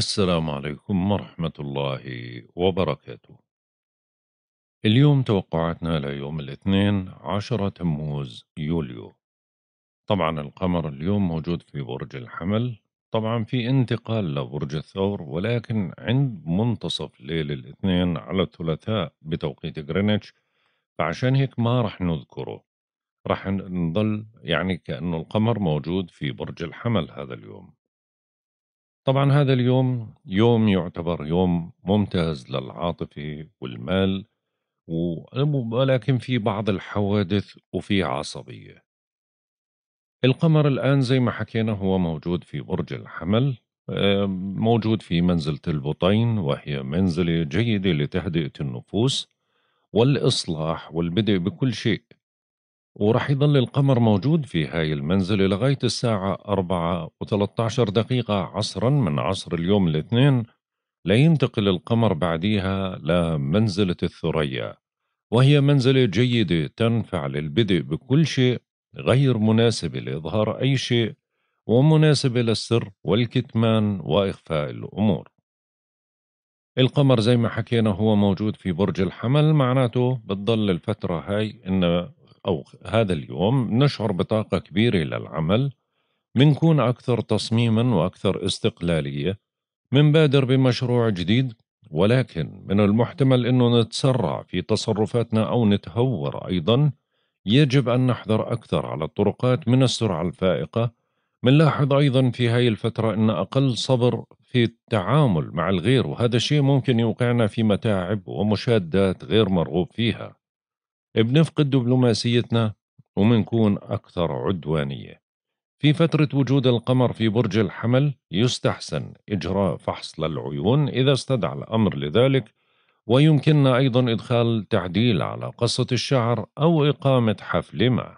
السلام عليكم ورحمة الله وبركاته. اليوم توقعاتنا ليوم الاثنين عشرة تموز يوليو. طبعا القمر اليوم موجود في برج الحمل، طبعا في انتقال لبرج الثور ولكن عند منتصف ليل الاثنين على الثلاثاء بتوقيت غرينتش فعشان هيك ما رح نذكره. رح نظل يعني كأنه القمر موجود في برج الحمل هذا اليوم. طبعا هذا اليوم يوم يعتبر يوم ممتاز للعاطفة والمال ولكن في بعض الحوادث وفي عصبية القمر الآن زي ما حكينا هو موجود في برج الحمل موجود في منزلة البطين وهي منزلة جيدة لتهدئة النفوس والإصلاح والبدء بكل شيء وراح يظل القمر موجود في هاي المنزلة لغاية الساعة 4 و13 دقيقة عصرا من عصر اليوم الاثنين لا ينتقل القمر بعديها لمنزلة الثريا وهي منزلة جيدة تنفع للبدء بكل شيء غير مناسبة لإظهار أي شيء ومناسبة للسر والكتمان وإخفاء الأمور القمر زي ما حكينا هو موجود في برج الحمل معناته بتضل الفترة هاي إن أو هذا اليوم نشعر بطاقة كبيرة للعمل منكون أكثر تصميما وأكثر استقلالية منبادر بمشروع جديد ولكن من المحتمل أنه نتسرع في تصرفاتنا أو نتهور أيضا يجب أن نحذر أكثر على الطرقات من السرعة الفائقة منلاحظ أيضا في هاي الفترة أن أقل صبر في التعامل مع الغير وهذا الشيء ممكن يوقعنا في متاعب ومشادات غير مرغوب فيها بنفقد دبلوماسيتنا ومنكون أكثر عدوانية في فترة وجود القمر في برج الحمل يستحسن إجراء فحص للعيون إذا استدعى الأمر لذلك ويمكننا أيضا إدخال تعديل على قصة الشعر أو إقامة حفل ما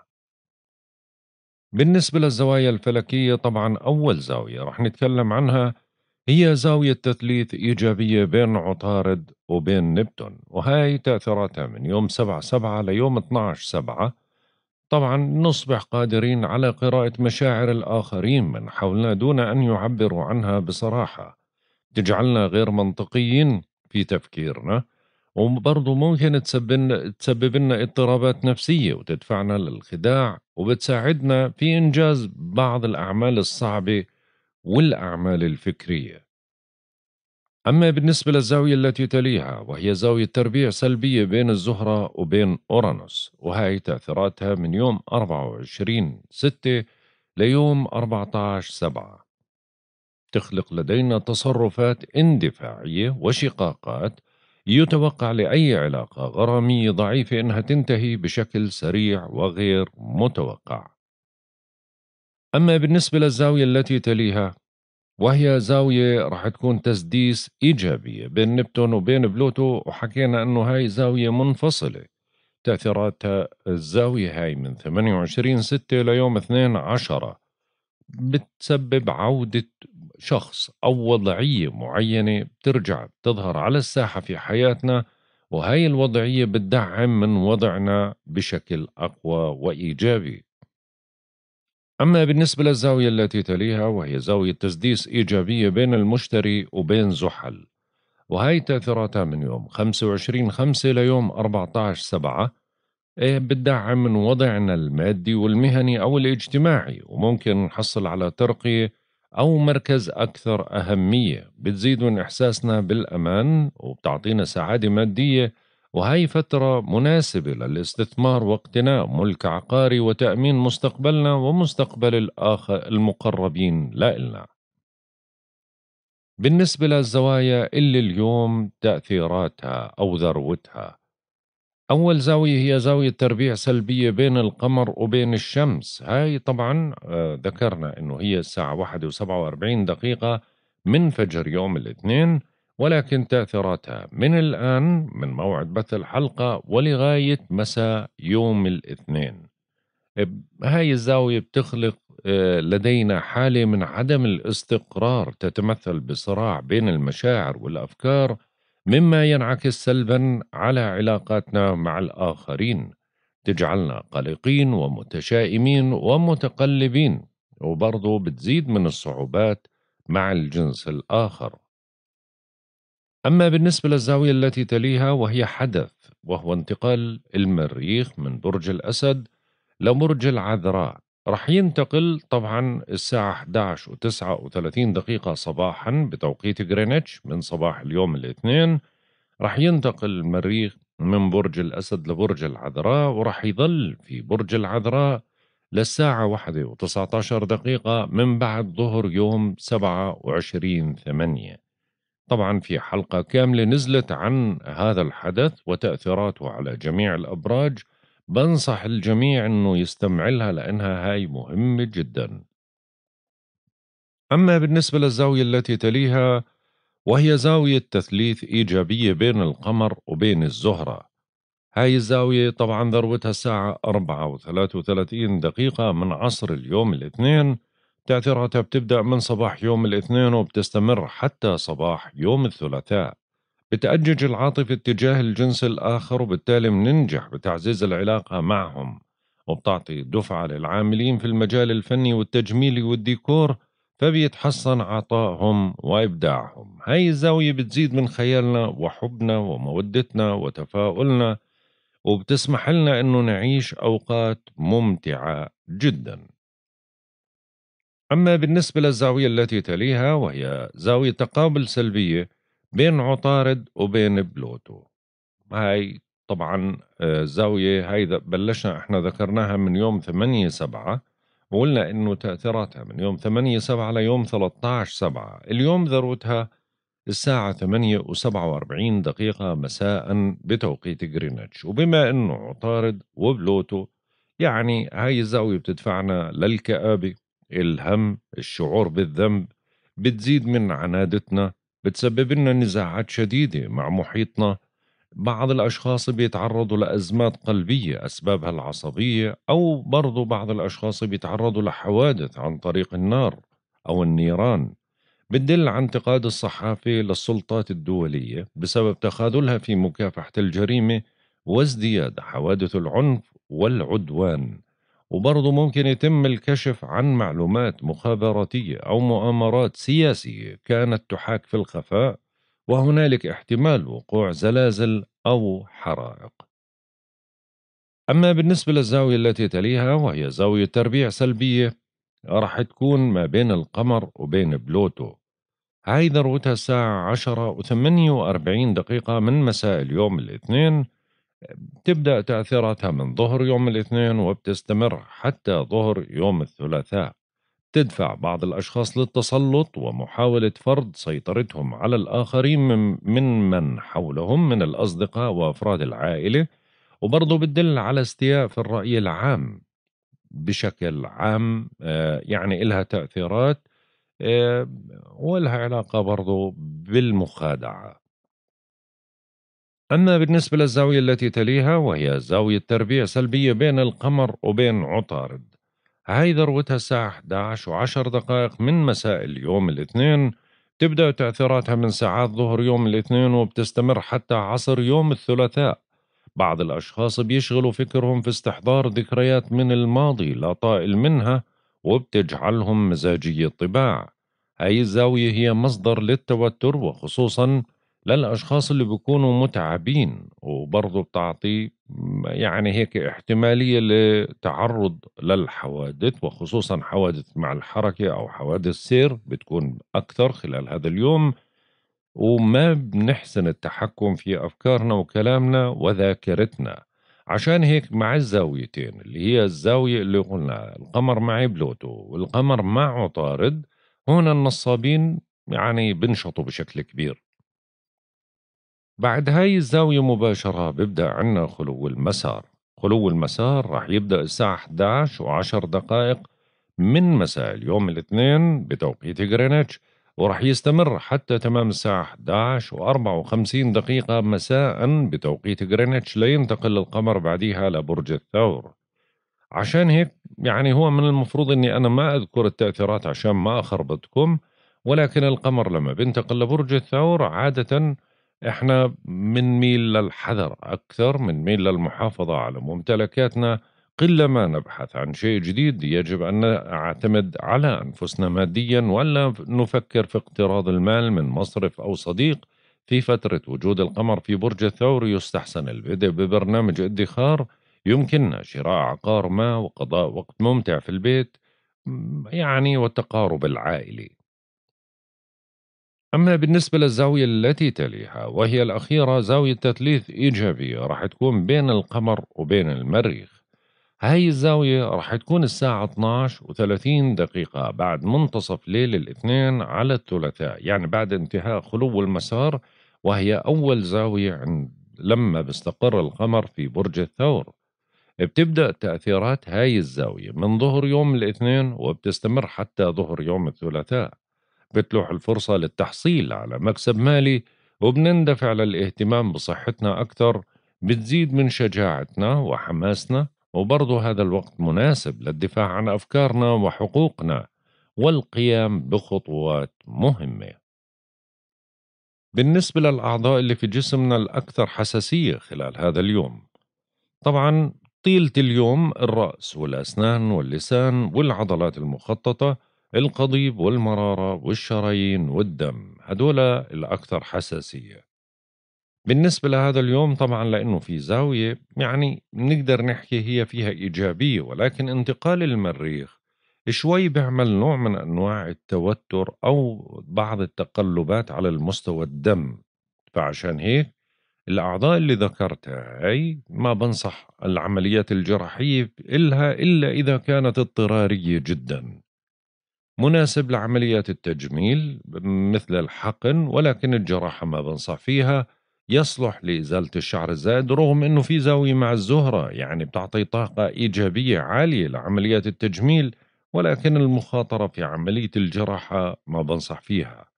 بالنسبة للزوايا الفلكية طبعا أول زاوية رح نتكلم عنها هي زاوية تثليث إيجابية بين عطارد وبين نبتون وهاي تأثيراتها من يوم 7 7 ليوم 12 7 طبعا نصبح قادرين على قراءة مشاعر الآخرين من حولنا دون أن يعبروا عنها بصراحة تجعلنا غير منطقيين في تفكيرنا وبرضه ممكن تسبب تسبب لنا اضطرابات نفسية وتدفعنا للخداع وبتساعدنا في إنجاز بعض الأعمال الصعبة والأعمال الفكرية أما بالنسبة للزاوية التي تليها وهي زاوية تربيع سلبية بين الزهرة وبين أورانوس وهي تأثيراتها من يوم 24 6 ليوم 14 7 تخلق لدينا تصرفات اندفاعية وشقاقات يتوقع لأي علاقة غرامية ضعيفة أنها تنتهي بشكل سريع وغير متوقع أما بالنسبة للزاوية التي تليها وهي زاوية رح تكون تسديس إيجابية بين نبتون وبين بلوتو وحكينا أنه هاي زاوية منفصلة تأثيراتها الزاوية هاي من 28 6 ليوم 2 بتسبب عودة شخص أو وضعية معينة بترجع بتظهر على الساحة في حياتنا وهاي الوضعية بتدعم من وضعنا بشكل أقوى وإيجابي أما بالنسبة للزاوية التي تليها وهي زاوية تسديس إيجابية بين المشتري وبين زحل وهي تأثيراتها من يوم 25 5 ليوم 14 7 بتدعم من وضعنا المادي والمهني أو الاجتماعي وممكن نحصل على ترقية أو مركز أكثر أهمية بتزيد من إحساسنا بالأمان وبتعطينا سعادة مادية وهي فترة مناسبة للاستثمار واقتناء ملك عقاري وتأمين مستقبلنا ومستقبل الآخر المقربين لإلنا بالنسبة للزوايا اللي اليوم تأثيراتها أو ذروتها أول زاوية هي زاوية تربيع سلبية بين القمر وبين الشمس هاي طبعا آه، ذكرنا أنه هي الساعة 1 و47 دقيقة من فجر يوم الاثنين ولكن تأثيراتها من الآن من موعد بث الحلقة ولغاية مساء يوم الاثنين هاي الزاوية بتخلق آه، لدينا حالة من عدم الاستقرار تتمثل بصراع بين المشاعر والأفكار مما ينعكس سلبا على علاقاتنا مع الآخرين تجعلنا قلقين ومتشائمين ومتقلبين وبرضه بتزيد من الصعوبات مع الجنس الآخر أما بالنسبة للزاوية التي تليها وهي حدث وهو انتقال المريخ من برج الأسد لبرج العذراء رح ينتقل طبعا الساعة 11 و 39 دقيقة صباحا بتوقيت غرينتش من صباح اليوم الاثنين رح ينتقل المريخ من برج الأسد لبرج العذراء ورح يظل في برج العذراء للساعه 1 واحدة و19 دقيقة من بعد ظهر يوم 27 ثمانية طبعا في حلقة كاملة نزلت عن هذا الحدث وتأثيراته على جميع الأبراج بنصح الجميع أنه يستمع لها لأنها هاي مهمة جدا أما بالنسبة للزاوية التي تليها وهي زاوية تثليث إيجابية بين القمر وبين الزهرة هاي الزاوية طبعا ذروتها الساعة 4 و33 دقيقة من عصر اليوم الاثنين تأثيراتها بتبدأ من صباح يوم الاثنين وبتستمر حتى صباح يوم الثلاثاء بتأجج العاطفة اتجاه الجنس الآخر وبالتالي بننجح بتعزيز العلاقة معهم وبتعطي دفعة للعاملين في المجال الفني والتجميلي والديكور فبيتحسن عطائهم وإبداعهم هاي الزاوية بتزيد من خيالنا وحبنا ومودتنا وتفاؤلنا وبتسمح لنا أنه نعيش أوقات ممتعة جداً أما بالنسبة للزاوية التي تليها وهي زاوية تقابل سلبية بين عطارد وبين بلوتو هاي طبعا الزاوية آه، هاي بلشنا احنا ذكرناها من يوم 8 سبعة وقلنا انه تأثيراتها من يوم 8 سبعة ليوم 13 سبعة اليوم ذروتها الساعة ثمانية وسبعة واربعين دقيقة مساء بتوقيت جرينتش وبما انه عطارد وبلوتو يعني هاي الزاوية بتدفعنا للكآبة الهم الشعور بالذنب بتزيد من عنادتنا بتسبب لنا نزاعات شديدة مع محيطنا بعض الأشخاص بيتعرضوا لأزمات قلبية أسبابها العصبية أو برضو بعض الأشخاص بيتعرضوا لحوادث عن طريق النار أو النيران بتدل عن انتقاد الصحافة للسلطات الدولية بسبب تخاذلها في مكافحة الجريمة وازدياد حوادث العنف والعدوان وبرضه ممكن يتم الكشف عن معلومات مخابراتية أو مؤامرات سياسية كانت تحاك في الخفاء وهنالك احتمال وقوع زلازل أو حرائق أما بالنسبة للزاوية التي تليها وهي زاوية تربيع سلبية راح تكون ما بين القمر وبين بلوتو هاي ذروتها الساعة 10 و48 دقيقة من مساء اليوم الاثنين تبدأ تأثيراتها من ظهر يوم الاثنين وبتستمر حتى ظهر يوم الثلاثاء تدفع بعض الأشخاص للتسلط ومحاولة فرض سيطرتهم على الآخرين من, من من حولهم من الأصدقاء وأفراد العائلة وبرضه بتدل على استياء في الرأي العام بشكل عام آه، يعني إلها تأثيرات آه، ولها علاقة برضو بالمخادعة أما بالنسبة للزاوية التي تليها وهي زاوية تربيع سلبية بين القمر وبين عطارد هاي ذروتها الساعة 11 وعشر دقائق من مساء اليوم الاثنين تبدأ تأثيراتها من ساعات ظهر يوم الاثنين وبتستمر حتى عصر يوم الثلاثاء بعض الأشخاص بيشغلوا فكرهم في استحضار ذكريات من الماضي لا طائل منها وبتجعلهم مزاجي الطباع هاي الزاوية هي مصدر للتوتر وخصوصاً للأشخاص اللي بيكونوا متعبين وبرضه بتعطي يعني هيك احتمالية لتعرض للحوادث وخصوصا حوادث مع الحركة أو حوادث سير بتكون أكثر خلال هذا اليوم وما بنحسن التحكم في أفكارنا وكلامنا وذاكرتنا عشان هيك مع الزاويتين اللي هي الزاوية اللي قلنا القمر مع بلوتو والقمر مع عطارد هون النصابين يعني بنشطوا بشكل كبير بعد هاي الزاوية مباشرة بيبدأ عنا خلو المسار خلو المسار راح يبدأ الساعة 11 و10 دقائق من مساء اليوم الاثنين بتوقيت غرينتش وراح يستمر حتى تمام الساعة 11 و54 دقيقة مساء بتوقيت غرينتش لينتقل القمر بعديها لبرج الثور عشان هيك يعني هو من المفروض اني انا ما اذكر التأثيرات عشان ما اخربطكم ولكن القمر لما بينتقل لبرج الثور عادة احنا بنميل للحذر أكثر بنميل للمحافظة على ممتلكاتنا قلما نبحث عن شيء جديد يجب أن نعتمد على أنفسنا ماديا ولا نفكر في اقتراض المال من مصرف أو صديق في فترة وجود القمر في برج الثور يستحسن البدء ببرنامج ادخار يمكننا شراء عقار ما وقضاء وقت ممتع في البيت يعني والتقارب العائلي أما بالنسبة للزاوية التي تليها وهي الأخيرة زاوية تثليث إيجابية راح تكون بين القمر وبين المريخ هاي الزاوية راح تكون الساعة 12 و30 دقيقة بعد منتصف ليل الاثنين على الثلاثاء يعني بعد انتهاء خلو المسار وهي أول زاوية عند لما بيستقر القمر في برج الثور بتبدأ تأثيرات هاي الزاوية من ظهر يوم الاثنين وبتستمر حتى ظهر يوم الثلاثاء بتلوح الفرصة للتحصيل على مكسب مالي وبنندفع للاهتمام بصحتنا أكثر بتزيد من شجاعتنا وحماسنا وبرضه هذا الوقت مناسب للدفاع عن أفكارنا وحقوقنا والقيام بخطوات مهمة بالنسبة للأعضاء اللي في جسمنا الأكثر حساسية خلال هذا اليوم طبعا طيلة اليوم الرأس والأسنان واللسان والعضلات المخططة القضيب والمرارة والشرايين والدم هدول الأكثر حساسية بالنسبة لهذا اليوم طبعا لأنه في زاوية يعني بنقدر نحكي هي فيها إيجابية ولكن انتقال المريخ شوي بيعمل نوع من أنواع التوتر أو بعض التقلبات على المستوى الدم فعشان هيك الأعضاء اللي ذكرتها هي ما بنصح العمليات الجراحية إلها إلا إذا كانت اضطرارية جداً مناسب لعمليات التجميل مثل الحقن ولكن الجراحة ما بنصح فيها يصلح لإزالة الشعر الزائد رغم أنه في زاوية مع الزهرة يعني بتعطي طاقة إيجابية عالية لعمليات التجميل ولكن المخاطرة في عملية الجراحة ما بنصح فيها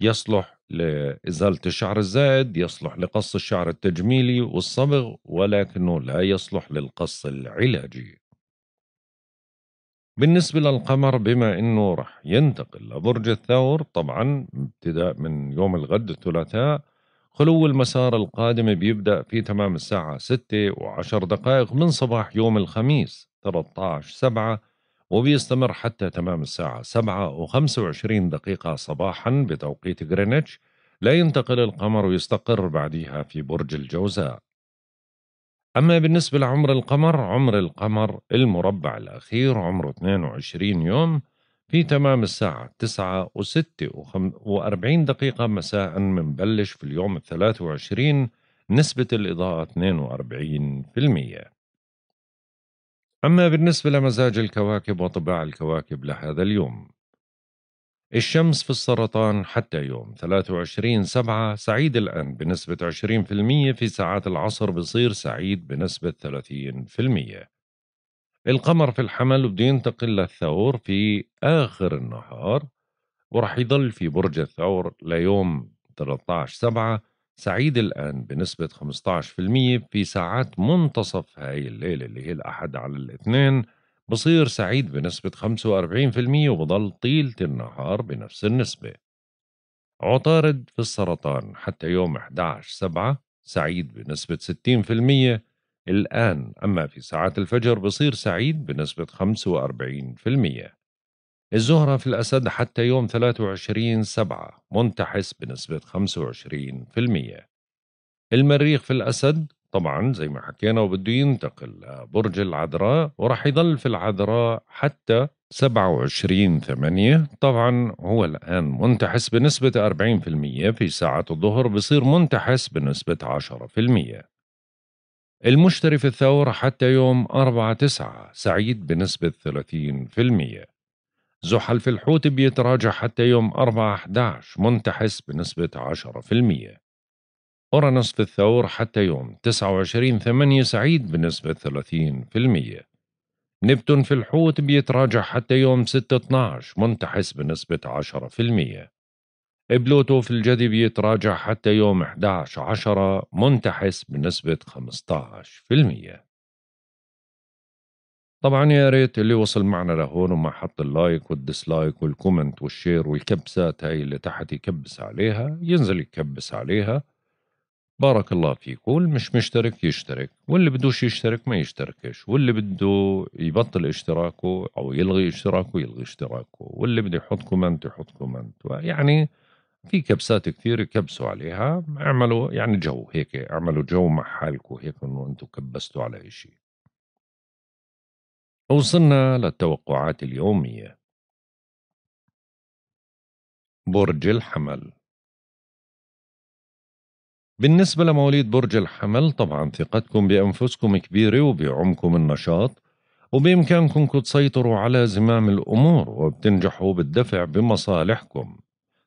يصلح لإزالة الشعر الزائد يصلح لقص الشعر التجميلي والصبغ ولكنه لا يصلح للقص العلاجي بالنسبة للقمر بما أنه رح ينتقل لبرج الثور طبعا ابتداء من يوم الغد الثلاثاء خلو المسار القادم بيبدأ في تمام الساعة ستة وعشر دقائق من صباح يوم الخميس 13 سبعة وبيستمر حتى تمام الساعة سبعة وخمسة وعشرين دقيقة صباحا بتوقيت غرينتش لا ينتقل القمر ويستقر بعدها في برج الجوزاء أما بالنسبة لعمر القمر عمر القمر المربع الأخير عمره 22 يوم في تمام الساعة 9 و 40 دقيقة مساء منبلش في اليوم ال 23 نسبة الإضاءة 42% أما بالنسبة لمزاج الكواكب وطباع الكواكب لهذا اليوم الشمس في السرطان حتى يوم 23 سبعة سعيد الآن بنسبة 20% في ساعات العصر بصير سعيد بنسبة 30% القمر في الحمل بده ينتقل للثور في آخر النهار ورح يضل في برج الثور ليوم 13 سبعة سعيد الآن بنسبة 15% في ساعات منتصف هاي الليلة اللي هي الأحد على الاثنين بصير سعيد بنسبة 45% وبضل طيلة النهار بنفس النسبة عطارد في السرطان حتى يوم 11/7 سعيد بنسبة 60% الآن أما في ساعات الفجر بصير سعيد بنسبة 45% الزهرة في الأسد حتى يوم 23 سبعة منتحس بنسبة 25% المريخ في الأسد طبعا زي ما حكينا وبده ينتقل لبرج آه، العذراء وراح يضل في العذراء حتى 27 8 طبعا هو الآن منتحس بنسبة 40% في ساعة الظهر بصير منتحس بنسبة 10% المشتري في الثور حتى يوم 4 9 سعيد بنسبة 30% زحل في الحوت بيتراجع حتى يوم 4 11 منتحس بنسبة 10% أورانوس في الثور حتى يوم 29 8 سعيد بنسبة 30% نبتون في الحوت بيتراجع حتى يوم 6 12 منتحس بنسبة 10% بلوتو في الجدي بيتراجع حتى يوم 11 10 منتحس بنسبة 15% طبعا يا ريت اللي وصل معنا لهون وما حط اللايك والديسلايك والكومنت والشير والكبسات هاي اللي تحت يكبس عليها ينزل يكبس عليها بارك الله فيك واللي مش مشترك يشترك واللي بدوش يشترك ما يشتركش واللي بده يبطل اشتراكه أو يلغي اشتراكه يلغي اشتراكه واللي بده يحط كومنت يحط كومنت يعني في كبسات كثير يكبسوا عليها اعملوا يعني جو هيك اعملوا جو مع حالكم هيك انه انتم كبستوا على شيء وصلنا للتوقعات اليومية برج الحمل بالنسبة لمواليد برج الحمل طبعا ثقتكم بأنفسكم كبيرة وبعمكم النشاط وبإمكانكم تسيطروا على زمام الأمور وبتنجحوا بالدفع بمصالحكم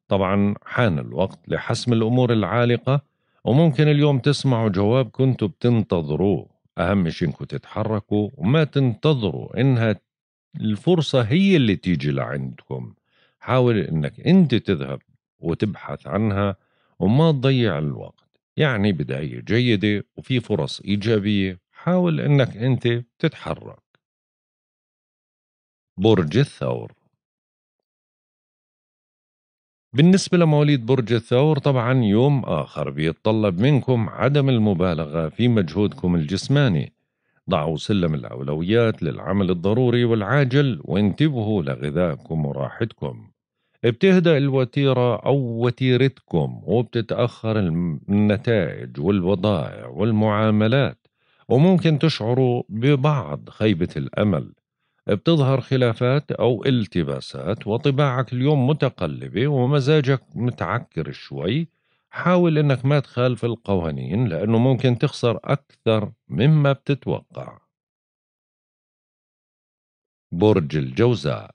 طبعا حان الوقت لحسم الأمور العالقة وممكن اليوم تسمعوا جواب كنتوا بتنتظروه أهم شيء إنكم تتحركوا وما تنتظروا إنها الفرصة هي اللي تيجي لعندكم حاول إنك أنت تذهب وتبحث عنها وما تضيع الوقت يعني بداية جيدة وفي فرص إيجابية حاول أنك أنت تتحرك برج الثور بالنسبة لمواليد برج الثور طبعا يوم آخر بيتطلب منكم عدم المبالغة في مجهودكم الجسماني ضعوا سلم الأولويات للعمل الضروري والعاجل وانتبهوا لغذائكم وراحتكم بتهدأ الوتيرة أو وتيرتكم وبتتأخر النتائج والبضائع والمعاملات وممكن تشعروا ببعض خيبة الأمل بتظهر خلافات أو التباسات وطباعك اليوم متقلبة ومزاجك متعكر شوي حاول أنك ما تخالف القوانين لأنه ممكن تخسر أكثر مما بتتوقع برج الجوزاء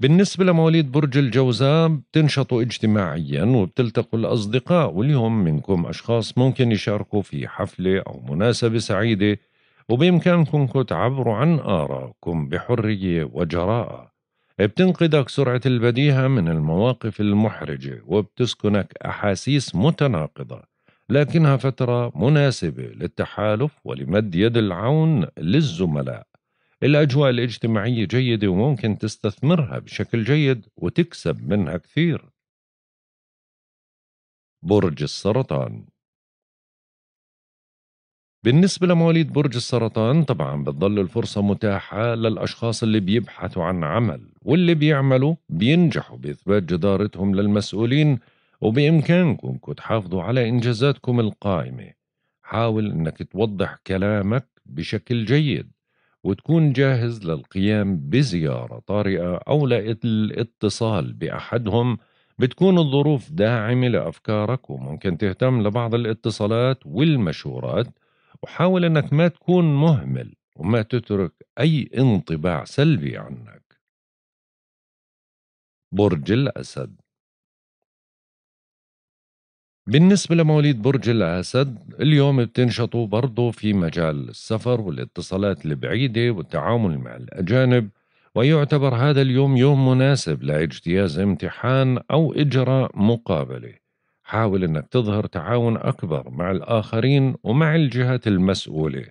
بالنسبة لمواليد برج الجوزاء بتنشطوا اجتماعيا وبتلتقوا الأصدقاء واليوم منكم أشخاص ممكن يشاركوا في حفلة أو مناسبة سعيدة وبإمكانكم تعبروا عن آرائكم بحرية وجراءة بتنقذك سرعة البديهة من المواقف المحرجة وبتسكنك أحاسيس متناقضة لكنها فترة مناسبة للتحالف ولمد يد العون للزملاء الأجواء الاجتماعية جيدة وممكن تستثمرها بشكل جيد وتكسب منها كثير برج السرطان بالنسبة لمواليد برج السرطان طبعا بتضل الفرصة متاحة للأشخاص اللي بيبحثوا عن عمل واللي بيعملوا بينجحوا بإثبات جدارتهم للمسؤولين وبإمكانكم تحافظوا على إنجازاتكم القائمة حاول أنك توضح كلامك بشكل جيد وتكون جاهز للقيام بزيارة طارئة أو للاتصال بأحدهم بتكون الظروف داعمة لأفكارك وممكن تهتم لبعض الاتصالات والمشورات وحاول أنك ما تكون مهمل وما تترك أي انطباع سلبي عنك برج الأسد بالنسبة لمواليد برج الأسد اليوم بتنشطوا برضه في مجال السفر والاتصالات البعيدة والتعامل مع الأجانب ويعتبر هذا اليوم يوم مناسب لاجتياز امتحان أو إجراء مقابلة حاول أنك تظهر تعاون أكبر مع الآخرين ومع الجهات المسؤولة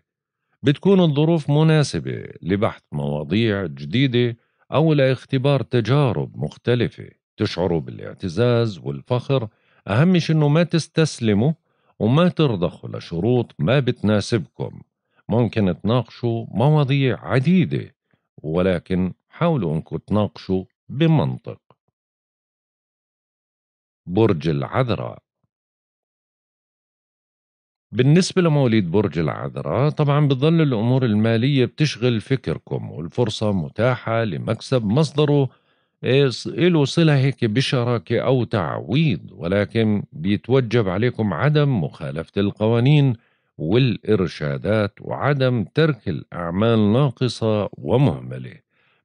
بتكون الظروف مناسبة لبحث مواضيع جديدة أو لاختبار تجارب مختلفة تشعر بالاعتزاز والفخر أهم شيء إنه ما تستسلموا وما ترضخوا لشروط ما بتناسبكم ممكن تناقشوا مواضيع عديدة ولكن حاولوا إنكم تناقشوا بمنطق برج العذراء بالنسبة لمواليد برج العذراء طبعا بتظل الأمور المالية بتشغل فكركم والفرصة متاحة لمكسب مصدره إله صلة هيك بشراكة أو تعويض ولكن بيتوجب عليكم عدم مخالفة القوانين والإرشادات وعدم ترك الأعمال ناقصة ومهملة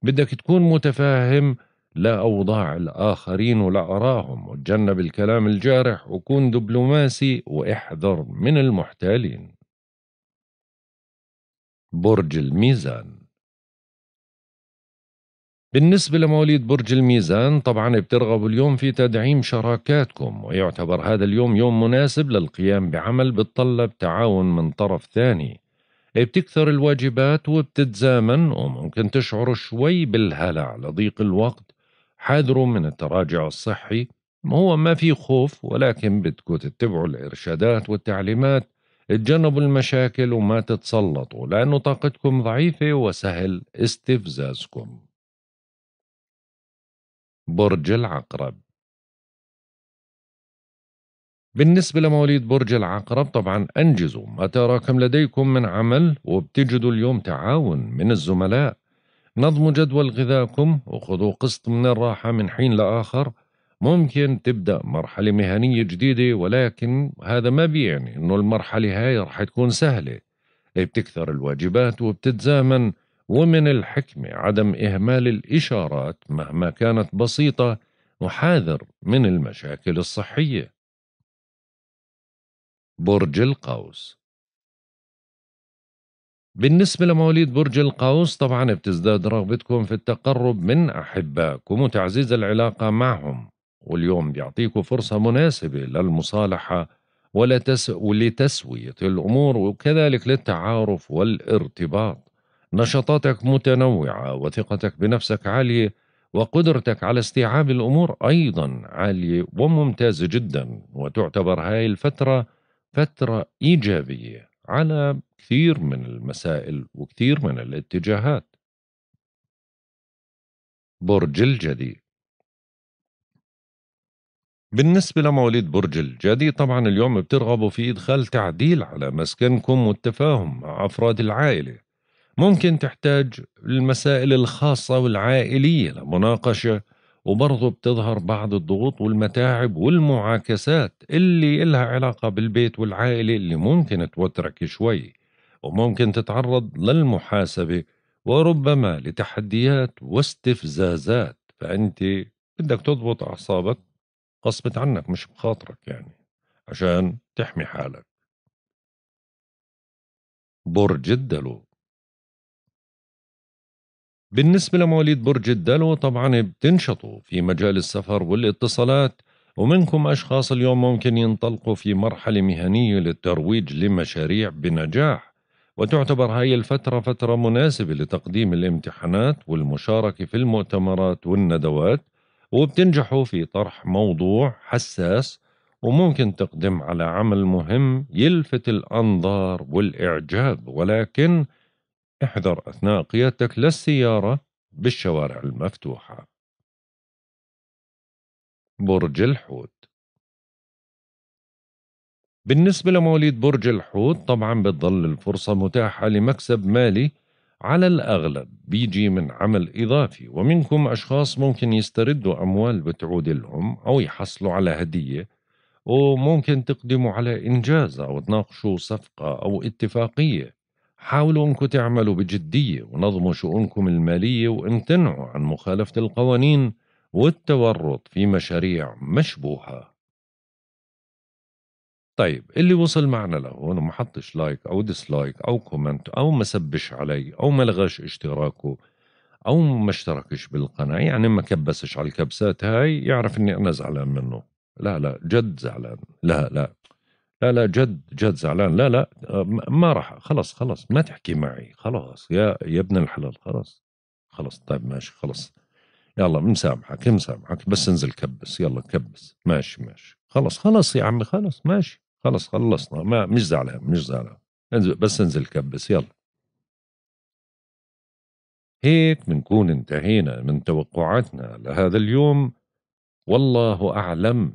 بدك تكون متفاهم لأوضاع الآخرين ولأراهم وتجنب الكلام الجارح وكون دبلوماسي واحذر من المحتالين برج الميزان بالنسبة لمواليد برج الميزان طبعا بترغبوا اليوم في تدعيم شراكاتكم ويعتبر هذا اليوم يوم مناسب للقيام بعمل بتطلب تعاون من طرف ثاني بتكثر الواجبات وبتتزامن وممكن تشعروا شوي بالهلع لضيق الوقت حاذروا من التراجع الصحي هو ما في خوف ولكن بدكم تتبعوا الإرشادات والتعليمات تجنبوا المشاكل وما تتسلطوا لأنه طاقتكم ضعيفة وسهل استفزازكم برج العقرب بالنسبة لمواليد برج العقرب طبعا أنجزوا ما تراكم لديكم من عمل وبتجدوا اليوم تعاون من الزملاء نظموا جدول غذاكم وخذوا قسط من الراحة من حين لآخر ممكن تبدأ مرحلة مهنية جديدة ولكن هذا ما بيعني أنه المرحلة هاي رح تكون سهلة إيه، بتكثر الواجبات وبتتزامن ومن الحكمة عدم إهمال الإشارات مهما كانت بسيطة وحاذر من المشاكل الصحية برج القوس بالنسبة لمواليد برج القوس طبعا بتزداد رغبتكم في التقرب من أحبائكم وتعزيز العلاقة معهم واليوم بيعطيكم فرصة مناسبة للمصالحة ولتس... ولتسوية الأمور وكذلك للتعارف والارتباط نشاطاتك متنوعة وثقتك بنفسك عالية وقدرتك على استيعاب الأمور أيضا عالية وممتازة جدا وتعتبر هاي الفترة فترة إيجابية على كثير من المسائل وكثير من الاتجاهات برج الجدي بالنسبة لمواليد برج الجدي طبعا اليوم بترغبوا في إدخال تعديل على مسكنكم والتفاهم مع أفراد العائلة ممكن تحتاج المسائل الخاصة والعائلية لمناقشة وبرضه بتظهر بعض الضغوط والمتاعب والمعاكسات اللي إلها علاقة بالبيت والعائلة اللي ممكن توترك شوي وممكن تتعرض للمحاسبة وربما لتحديات واستفزازات فأنت بدك تضبط أعصابك غصبت عنك مش بخاطرك يعني عشان تحمي حالك برج الدلو بالنسبة لمواليد برج الدلو طبعا بتنشطوا في مجال السفر والاتصالات ومنكم أشخاص اليوم ممكن ينطلقوا في مرحلة مهنية للترويج لمشاريع بنجاح وتعتبر هاي الفترة فترة مناسبة لتقديم الامتحانات والمشاركة في المؤتمرات والندوات وبتنجحوا في طرح موضوع حساس وممكن تقدم على عمل مهم يلفت الأنظار والإعجاب ولكن احذر أثناء قيادتك للسيارة بالشوارع المفتوحة برج الحوت بالنسبة لمواليد برج الحوت طبعا بتضل الفرصة متاحة لمكسب مالي على الأغلب بيجي من عمل إضافي ومنكم أشخاص ممكن يستردوا أموال بتعود لهم أو يحصلوا على هدية وممكن تقدموا على إنجاز أو تناقشوا صفقة أو اتفاقية حاولوا انكم تعملوا بجدية ونظموا شؤونكم المالية وامتنعوا عن مخالفة القوانين والتورط في مشاريع مشبوهة طيب اللي وصل معنا لهون وما حطش لايك او ديسلايك او كومنت او ما سبش علي او ما لغاش اشتراكه او ما اشتركش بالقناة يعني ما كبسش على الكبسات هاي يعرف اني انا زعلان منه لا لا جد زعلان لا لا لا لا جد جد زعلان لا لا ما راح خلص خلص ما تحكي معي خلاص يا يا ابن الحلال خلاص خلص طيب ماشي خلص يلا مسامحك مسامحك بس انزل كبس يلا كبس ماشي ماشي خلص خلص يا عمي خلص ماشي خلص خلصنا ما مش زعلان مش زعلان انزل بس انزل كبس يلا هيك بنكون انتهينا من توقعاتنا لهذا اليوم والله أعلم